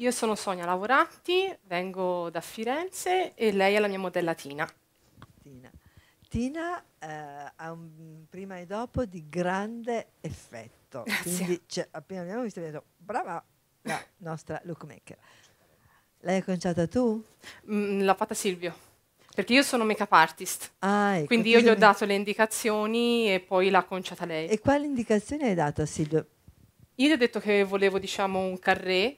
Io sono Sonia Lavoratti, vengo da Firenze e lei è la mia modella Tina. Tina, Tina eh, ha un prima e dopo di grande effetto. Grazie. Quindi cioè, appena abbiamo visto, abbiamo detto brava la nostra lookmaker. L'hai conciata tu? Mm, l'ha fatta Silvio. Perché io sono make-up artist, ah, ecco, quindi io gli ho mi... dato le indicazioni e poi l'ha conciata lei. E quali indicazioni hai dato a Silvio? Io gli ho detto che volevo diciamo, un carré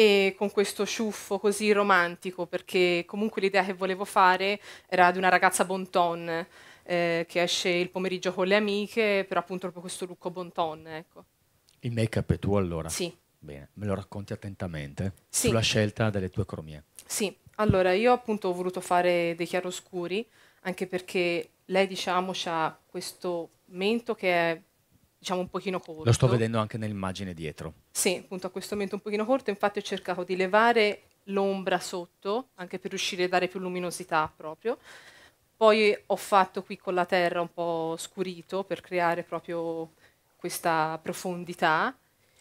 e con questo ciuffo così romantico, perché comunque l'idea che volevo fare era di una ragazza bonton eh, che esce il pomeriggio con le amiche, però appunto proprio questo lucco bonton. Ecco. Il make-up è tuo allora? Sì. Bene, me lo racconti attentamente sì. sulla scelta delle tue cromie. Sì, allora io appunto ho voluto fare dei chiaroscuri, anche perché lei diciamo ha questo mento che è diciamo un pochino corto. Lo sto vedendo anche nell'immagine dietro. Sì, appunto a questo momento un pochino corto, infatti ho cercato di levare l'ombra sotto, anche per riuscire a dare più luminosità proprio. Poi ho fatto qui con la terra un po' scurito per creare proprio questa profondità.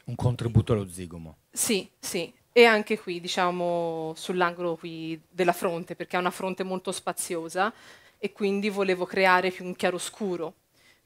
Un contributo allo zigomo. Sì, sì. E anche qui, diciamo, sull'angolo qui della fronte, perché è una fronte molto spaziosa e quindi volevo creare più un chiaroscuro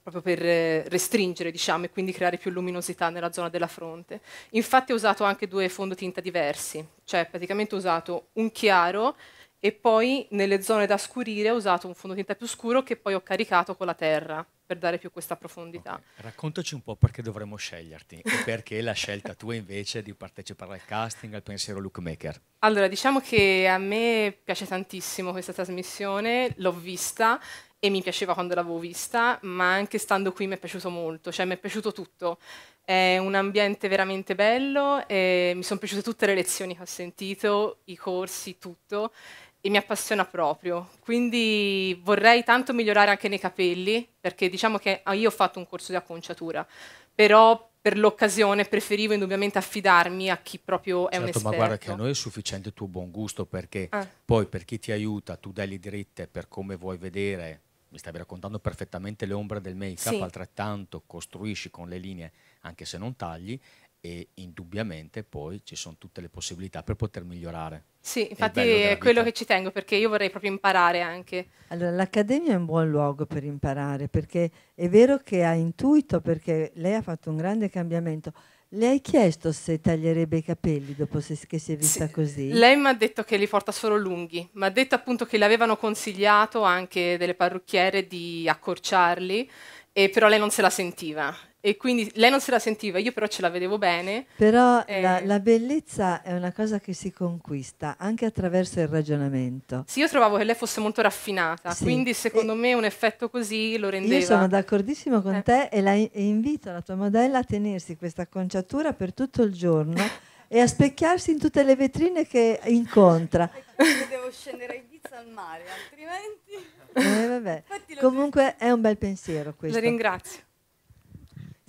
proprio per eh, restringere diciamo, e quindi creare più luminosità nella zona della fronte. Infatti ho usato anche due fondotinta diversi, cioè praticamente ho usato un chiaro e poi nelle zone da scurire ho usato un fondotinta più scuro che poi ho caricato con la terra per dare più questa profondità. Okay. Raccontaci un po' perché dovremmo sceglierti e perché la scelta tua invece di partecipare al casting, al pensiero lookmaker. Allora, diciamo che a me piace tantissimo questa trasmissione, l'ho vista e mi piaceva quando l'avevo vista, ma anche stando qui mi è piaciuto molto, cioè mi è piaciuto tutto. È un ambiente veramente bello, mi sono piaciute tutte le lezioni che ho sentito, i corsi, tutto, e mi appassiona proprio. Quindi vorrei tanto migliorare anche nei capelli, perché diciamo che ah, io ho fatto un corso di acconciatura, però per l'occasione preferivo indubbiamente affidarmi a chi proprio è certo, un esperto. Ma guarda che a noi è sufficiente il tuo buon gusto, perché ah. poi per chi ti aiuta tu dai le dritte per come vuoi vedere mi stavi raccontando perfettamente le ombre del make-up, sì. altrettanto costruisci con le linee anche se non tagli e indubbiamente poi ci sono tutte le possibilità per poter migliorare. Sì, infatti è quello che ci tengo perché io vorrei proprio imparare anche. Allora, l'Accademia è un buon luogo per imparare perché è vero che ha intuito, perché lei ha fatto un grande cambiamento le hai chiesto se taglierebbe i capelli dopo se, che si è vista sì, così? Lei mi ha detto che li porta solo lunghi, mi ha detto appunto che le avevano consigliato anche delle parrucchiere di accorciarli, e però lei non se la sentiva e quindi lei non se la sentiva, io però ce la vedevo bene. Però eh. la, la, bellezza è una cosa che si conquista anche attraverso il ragionamento. Sì, io trovavo che lei fosse molto raffinata, sì. quindi secondo e me un effetto così lo rendeva. Io sono d'accordissimo con eh. te e, la, e invito la tua modella a tenersi questa conciatura per tutto il giorno e a specchiarsi in tutte le vetrine che incontra. Perché devo scendere in pizza al mare, altrimenti... Eh, Comunque è un bel pensiero questo. La ringrazio.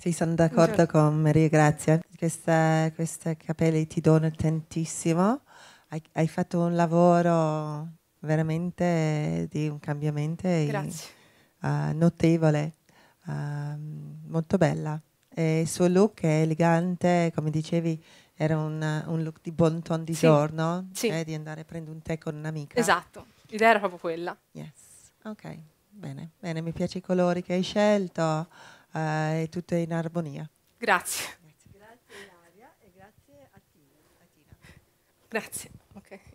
Sì, sono d'accordo Buongiorno. con Maria, grazie. Questa, questa capelli ti dono tantissimo. Hai, hai, fatto un lavoro veramente di un cambiamento uh, notevole, uh, molto bella. E il suo look è elegante, come dicevi, era un, un look di buon ton di sì. giorno, sì. Eh, di andare a prendere un tè con un'amica. Esatto, l'idea era proprio quella. Yes, ok, bene, bene, mi piace i colori che hai scelto eh, è tutto in armonia. Grazie. Grazie Ilaria e grazie a Tina. Grazie. Okay.